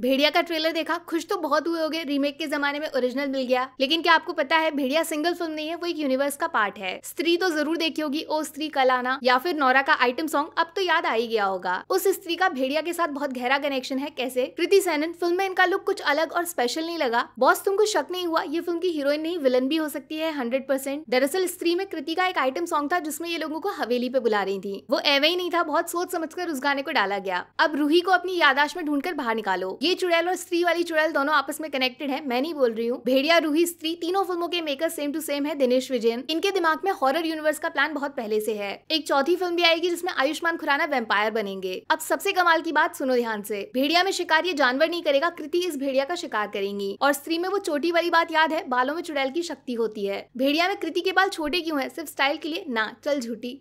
भेड़िया का ट्रेलर देखा खुश तो बहुत हुए गए रीमेक के जमाने में ओरिजिनल मिल गया लेकिन क्या आपको पता है भेड़िया सिंगल फिल्म नहीं है वो एक यूनिवर्स का पार्ट है स्त्री तो जरूर देखी होगी ओ स्त्री कलाना या फिर नौरा का आइटम सॉन्ग अब तो याद आ ही गया होगा उस स्त्री का भेड़िया के साथ बहुत गहरा कनेक्शन है कैसे कृति सैनन फिल्म में इनका लुक कुछ अलग और स्पेशल नहीं लगा बॉस तुमको शक नहीं हुआ ये फिल्म की हीरोइन नहीं विलन भी हो सकती है हंड्रेड परसेंट दरअसल स्त्री में कृति का एक आइटम सॉन्ग था जिसमें ये लोगों को हवेली पे बुला रही थी वो एवे ही नहीं था बहुत सोच समझ कर उस गाने को डाला गया अब रूही को अपनी यादाश्त में ढूंढकर बाहर निकालो ये ये चुड़ैल और स्त्री वाली चुड़ैल दोनों आपस में कनेक्टेड है मैं नहीं बोल रही हूँ भेड़िया रूही स्त्री तीनों फिल्मों के मेकर सेम टू सेम है दिनेश विजयन इनके दिमाग में हॉरर यूनिवर्स का प्लान बहुत पहले से है एक चौथी फिल्म भी आएगी जिसमें आयुष्मान खुराना वेम्पायर बनेंगे अब सबसे कमाल की बात सुनो ध्यान से भेड़िया में शिकार ये जानवर नहीं करेगा कृति इस भेड़िया का शिकार करेंगी और स्त्री में वो छोटी वाली बात याद है बालों में चुड़ैल की शक्ति होती है भेड़िया में कृति के बाल छोटे क्यों है सिर्फ स्टाइल के लिए ना चल झूठी